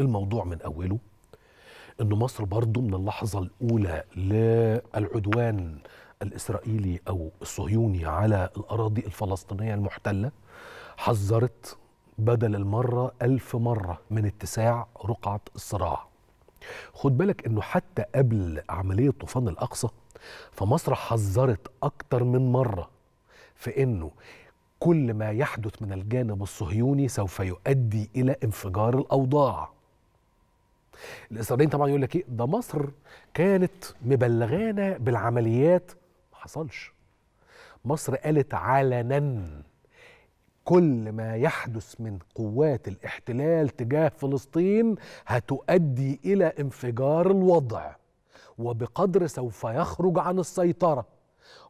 الموضوع من أوله أن مصر برضو من اللحظة الأولى للعدوان الإسرائيلي أو الصهيوني على الأراضي الفلسطينية المحتلة حذرت بدل المرة ألف مرة من اتساع رقعة الصراع خد بالك أنه حتى قبل عملية طوفان الأقصى فمصر حذرت أكتر من مرة في أنه كل ما يحدث من الجانب الصهيوني سوف يؤدي إلى انفجار الأوضاع الاسرائيليين طبعا يقول لك ايه ده مصر كانت مبلغانا بالعمليات ما حصلش مصر قالت علنا كل ما يحدث من قوات الاحتلال تجاه فلسطين هتؤدي الى انفجار الوضع وبقدر سوف يخرج عن السيطره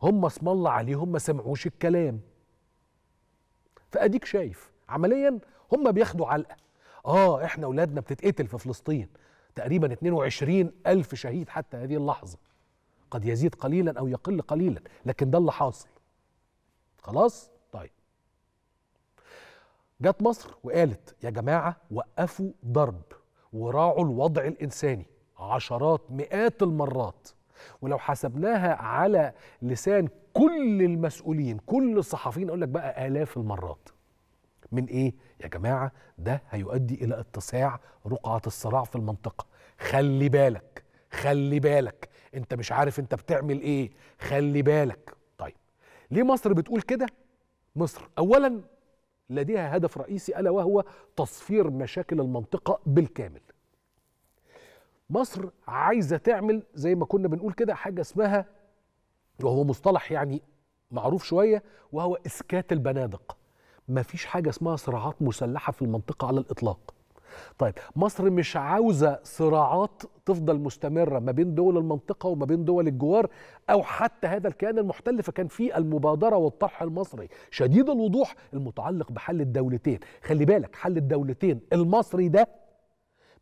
هم اسم الله عليهم ما سمعوش الكلام فاديك شايف عمليا هم بياخدوا علقه اه احنا اولادنا بتتقتل في فلسطين تقريبا 22 ألف شهيد حتى هذه اللحظة قد يزيد قليلا أو يقل قليلا لكن ده اللي حاصل خلاص طيب جت مصر وقالت يا جماعة وقفوا ضرب وراعوا الوضع الإنساني عشرات مئات المرات ولو حسبناها على لسان كل المسؤولين كل الصحفيين اقول لك بقى آلاف المرات من ايه يا جماعه ده هيؤدي الى اتساع رقعه الصراع في المنطقه خلي بالك خلي بالك انت مش عارف انت بتعمل ايه خلي بالك طيب ليه مصر بتقول كده مصر اولا لديها هدف رئيسي الا وهو تصفير مشاكل المنطقه بالكامل مصر عايزه تعمل زي ما كنا بنقول كده حاجه اسمها وهو مصطلح يعني معروف شويه وهو اسكات البنادق ما فيش حاجه اسمها صراعات مسلحه في المنطقه على الاطلاق طيب مصر مش عاوزه صراعات تفضل مستمره ما بين دول المنطقه وما بين دول الجوار او حتى هذا الكيان المحتل فكان في المبادره والطرح المصري شديد الوضوح المتعلق بحل الدولتين خلي بالك حل الدولتين المصري ده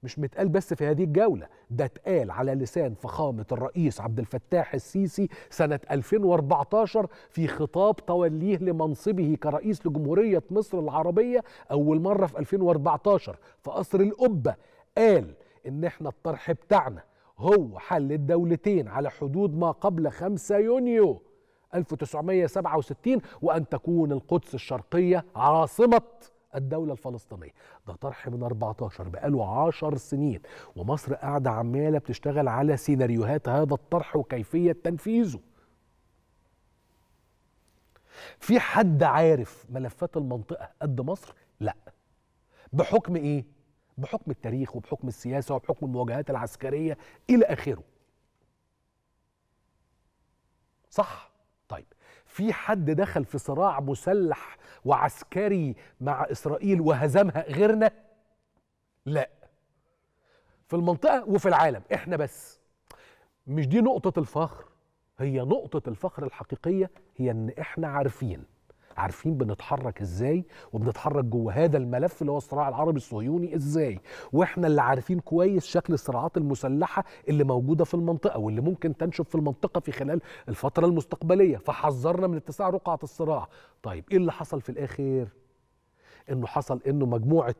مش متقال بس في هذه الجولة ده اتقال على لسان فخامة الرئيس عبد الفتاح السيسي سنة 2014 في خطاب توليه لمنصبه كرئيس لجمهورية مصر العربية أول مرة في 2014 في قصر القبة قال إن إحنا الطرح بتاعنا هو حل الدولتين على حدود ما قبل 5 يونيو 1967 وأن تكون القدس الشرقية عاصمة الدولة الفلسطينية ده طرح من 14 بقاله 10 سنين ومصر قاعدة عمالة بتشتغل على سيناريوهات هذا الطرح وكيفية تنفيذه في حد عارف ملفات المنطقة قد مصر؟ لا بحكم ايه؟ بحكم التاريخ وبحكم السياسة وبحكم المواجهات العسكرية إلى آخره صح في حد دخل في صراع مسلح وعسكري مع اسرائيل وهزمها غيرنا لا في المنطقه وفي العالم احنا بس مش دي نقطه الفخر هي نقطه الفخر الحقيقيه هي ان احنا عارفين عارفين بنتحرك ازاي وبنتحرك جوه هذا الملف اللي هو الصراع العربي الصهيوني ازاي واحنا اللي عارفين كويس شكل الصراعات المسلحه اللي موجوده في المنطقه واللي ممكن تنشب في المنطقه في خلال الفتره المستقبليه فحذرنا من اتساع رقعه الصراع طيب ايه اللي حصل في الاخر انه حصل انه مجموعه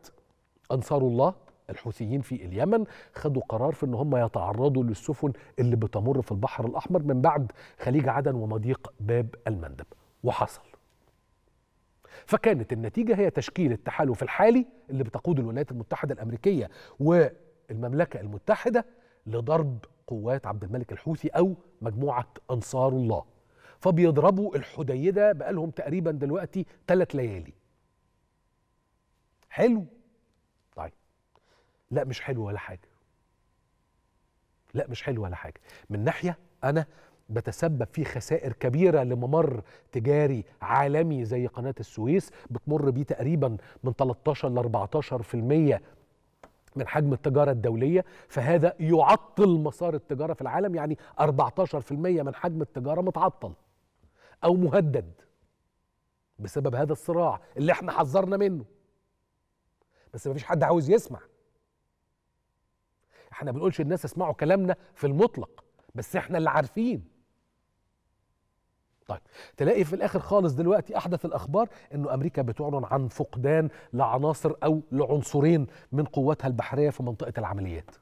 انصار الله الحوثيين في اليمن خدوا قرار في ان هم يتعرضوا للسفن اللي بتمر في البحر الاحمر من بعد خليج عدن ومضيق باب المندب وحصل فكانت النتيجة هي تشكيل التحالف الحالي اللي بتقود الولايات المتحدة الأمريكية والمملكة المتحدة لضرب قوات عبد الملك الحوثي أو مجموعة أنصار الله فبيضربوا الحديدة بقالهم تقريبا دلوقتي ثلاث ليالي حلو طيب لا مش حلو ولا حاجة لا مش حلو ولا حاجة من ناحية أنا بتسبب في خسائر كبيره لممر تجاري عالمي زي قناه السويس بتمر بيه تقريبا من 13 ل 14% من حجم التجارة الدولية فهذا يعطل مسار التجارة في العالم يعني 14% من حجم التجارة متعطل أو مهدد بسبب هذا الصراع اللي احنا حذرنا منه بس مفيش حد عاوز يسمع احنا بنقولش الناس اسمعوا كلامنا في المطلق بس احنا اللي عارفين طيب تلاقي في الاخر خالص دلوقتي احدث الاخبار انه امريكا بتعلن عن فقدان لعناصر او لعنصرين من قواتها البحريه في منطقه العمليات